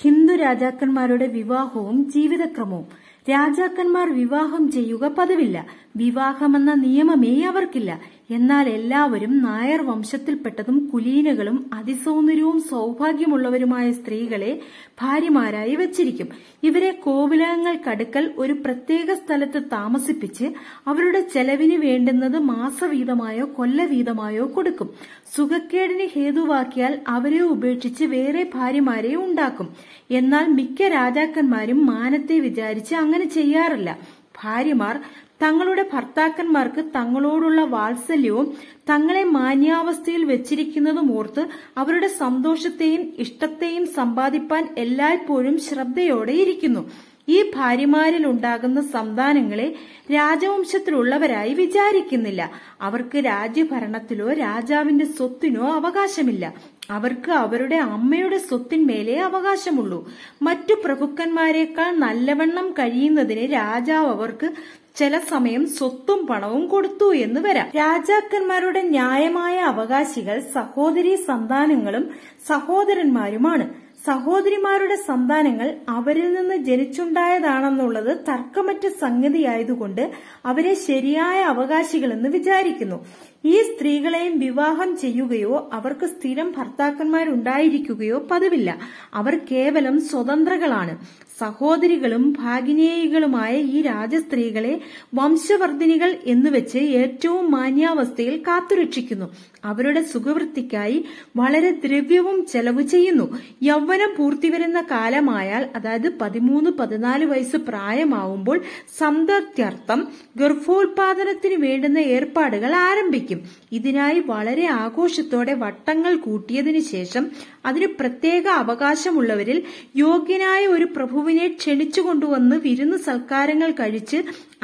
ഹിന്ദു രാജാക്കന്മാരുടെ വിവാഹവും ജീവിതക്രമവും രാജാക്കന്മാർ വിവാഹം ചെയ്യുക പതിവില്ല വിവാഹമെന്ന നിയമമേ അവർക്കില്ല എന്നാൽ എല്ലാവരും നായർ വംശത്തിൽപ്പെട്ടതും കുലീനകളും അതിസൗന്ദര്യവും സൗഭാഗ്യമുള്ളവരുമായ സ്ത്രീകളെ ഭാര്യമാരായി വച്ചിരിക്കും ഇവരെ കോവിലകങ്ങൾക്കടുക്കൽ ഒരു പ്രത്യേക സ്ഥലത്ത് താമസിപ്പിച്ച് അവരുടെ ചെലവിന് വേണ്ടുന്നത് മാസവീതമായോ കൊല്ലവീതമായോ കൊടുക്കും സുഖക്കേടിന് ഹേതുവാക്കിയാൽ അവരെ ഉപേക്ഷിച്ച് വേറെ ഭാര്യമാരെ ഉണ്ടാക്കും എന്നാൽ മിക്ക രാജാക്കന്മാരും മാനത്തെ വിചാരിച്ച് അങ്ങനെ ചെയ്യാറില്ല ഭാര്യമാർ തങ്ങളുടെ ഭർത്താക്കന്മാർക്ക് തങ്ങളോടുള്ള വാത്സല്യവും തങ്ങളെ മാന്യാവസ്ഥയിൽ വെച്ചിരിക്കുന്നതും ഓർത്ത് അവരുടെ സന്തോഷത്തെയും ഇഷ്ടത്തെയും സമ്പാദിപ്പാൻ എല്ലായ്പ്പോഴും ശ്രദ്ധയോടെ ഇരിക്കുന്നു ഈ ഭാര്യമാരിൽ ഉണ്ടാകുന്ന സന്താനങ്ങളെ രാജവംശത്തിലുള്ളവരായി വിചാരിക്കുന്നില്ല അവർക്ക് രാജ്യഭരണത്തിലോ രാജാവിന്റെ സ്വത്തിനോ അവകാശമില്ല അവർക്ക് അവരുടെ അമ്മയുടെ സ്വത്തിന്മേലേ അവകാശമുള്ളൂ മറ്റു പ്രഭുക്കന്മാരെക്കാൾ നല്ലവണ്ണം കഴിയുന്നതിന് രാജാവ് അവർക്ക് ചില സമയം സ്വത്തും പണവും കൊടുത്തു എന്ന് വരാം രാജാക്കന്മാരുടെ ന്യായമായ അവകാശികൾ സഹോദരി സന്താനങ്ങളും സഹോദരന്മാരുമാണ് സഹോദരിമാരുടെ സന്താനങ്ങൾ അവരിൽ നിന്ന് ജനിച്ചുണ്ടായതാണെന്നുള്ളത് തർക്കമറ്റ സംഗതിയായതുകൊണ്ട് അവരെ ശരിയായ അവകാശികളെന്ന് വിചാരിക്കുന്നു ഈ സ്ത്രീകളെയും വിവാഹം ചെയ്യുകയോ അവർക്ക് സ്ഥിരം ഭർത്താക്കന്മാരുണ്ടായിരിക്കുകയോ പതിവില്ല അവർ കേവലം സ്വതന്ത്രകളാണ് സഹോദരികളും ഭാഗിനേയികളുമായ ഈ രാജസ്ത്രീകളെ വംശവർദ്ധിനികൾ എന്നുവെച്ച് ഏറ്റവും മാന്യാവസ്ഥയിൽ കാത്തുരക്ഷിക്കുന്നു അവരുടെ സുഖവൃത്തിക്കായി വളരെ ദ്രവ്യവും ചെലവ് ചെയ്യുന്നു യൗവനം പൂർത്തിവരുന്ന കാലമായാൽ അതായത് പതിമൂന്ന് പതിനാല് വയസ്സ് പ്രായമാവുമ്പോൾ സംതൃപ്ത്യർത്ഥം ഗർഭോത്പാദനത്തിന് വേണ്ടുന്ന ഏർപ്പാടുകൾ ആരംഭിക്കും ഇതിനായി വളരെ ആഘോഷത്തോടെ വട്ടങ്ങൾ കൂട്ടിയതിനു ശേഷം അതിന് പ്രത്യേക അവകാശമുള്ളവരിൽ യോഗ്യനായ ഒരു പ്രഭു ഗുരുവിനെ ക്ഷണിച്ചുകൊണ്ടുവന്ന് വിരുന്ന് സൽക്കാരങ്ങൾ കഴിച്ച്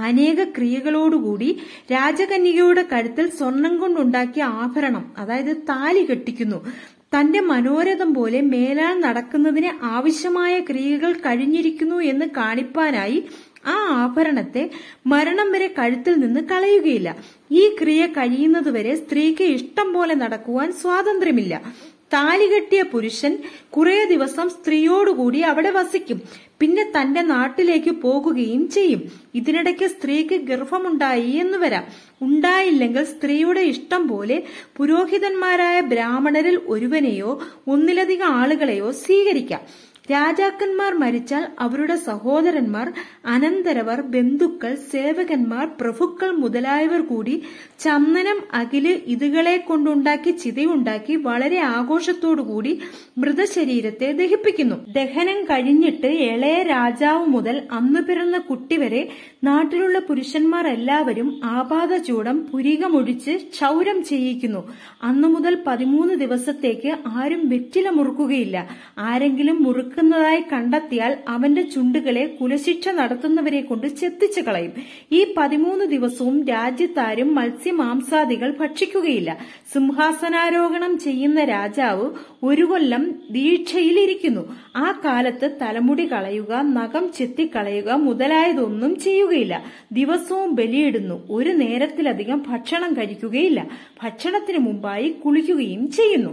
അനേക ക്രിയകളോടുകൂടി രാജകന്യകയുടെ കഴുത്തിൽ സ്വർണം കൊണ്ടുണ്ടാക്കിയ ആഭരണം അതായത് താലി കെട്ടിക്കുന്നു തന്റെ മനോരഥം പോലെ മേലാൽ നടക്കുന്നതിന് ആവശ്യമായ ക്രിയകൾ കഴിഞ്ഞിരിക്കുന്നു എന്ന് കാണിപ്പാനായി ആ ആഭരണത്തെ മരണം വരെ കഴുത്തിൽ നിന്ന് കളയുകയില്ല ഈ ക്രിയ കഴിയുന്നതുവരെ സ്ത്രീക്ക് ഇഷ്ടം പോലെ നടക്കുവാൻ സ്വാതന്ത്ര്യമില്ല കെട്ടിയ പുരുഷൻ കുറേ ദിവസം സ്ത്രീയോടുകൂടി അവിടെ വസിക്കും പിന്നെ തന്റെ നാട്ടിലേക്ക് പോകുകയും ചെയ്യും ഇതിനിടയ്ക്ക് സ്ത്രീക്ക് ഗർഭമുണ്ടായി എന്ന് വരാം ഉണ്ടായില്ലെങ്കിൽ സ്ത്രീയുടെ ഇഷ്ടം പോലെ പുരോഹിതന്മാരായ ബ്രാഹ്മണരിൽ ഒരുവനെയോ ഒന്നിലധികം ആളുകളെയോ സ്വീകരിക്കാം രാജാക്കന്മാർ മരിച്ചാൽ അവരുടെ സഹോദരന്മാർ അനന്തരവർ ബന്ധുക്കൾ സേവകന്മാർ പ്രഭുക്കൾ മുതലായവർ കൂടി ചന്ദനം അകില് ഇതുകളെ കൊണ്ടുണ്ടാക്കി ചിതയുണ്ടാക്കി വളരെ ആഘോഷത്തോടുകൂടി മൃതശരീരത്തെ ദഹിപ്പിക്കുന്നു ദഹനം കഴിഞ്ഞിട്ട് ഇളയ രാജാവ് മുതൽ അന്ന് പിറന്ന കുട്ടി വരെ നാട്ടിലുള്ള പുരുഷന്മാർ എല്ലാവരും ആപാതചൂടം പുരികമൊഴിച്ച് ക്ഷൗരം ചെയ്യിക്കുന്നു അന്നു മുതൽ പതിമൂന്ന് ദിവസത്തേക്ക് ആരും വെറ്റില മുറുക്കുകയില്ല ആരെങ്കിലും മുറുക്ക നിൽക്കുന്നതായി കണ്ടെത്തിയാൽ അവന്റെ ചുണ്ടുകളെ കുലശിക്ഷ നടത്തുന്നവരെ കൊണ്ട് ചെത്തിച്ചു കളയും ഈ പതിമൂന്ന് ദിവസവും രാജ്യത്താരും മത്സ്യമാംസാദികൾ ഭക്ഷിക്കുകയില്ല സിംഹാസനാരോഹണം ചെയ്യുന്ന രാജാവ് ഒരു കൊല്ലം ദീക്ഷയിലിരിക്കുന്നു ആ കാലത്ത് തലമുടി കളയുക നഖം ചെത്തിക്കളയുക മുതലായതൊന്നും ചെയ്യുകയില്ല ദിവസവും ബലിയിടുന്നു ഒരു നേരത്തിലധികം ഭക്ഷണം കഴിക്കുകയില്ല ഭക്ഷണത്തിന് മുമ്പായി കുളിക്കുകയും ചെയ്യുന്നു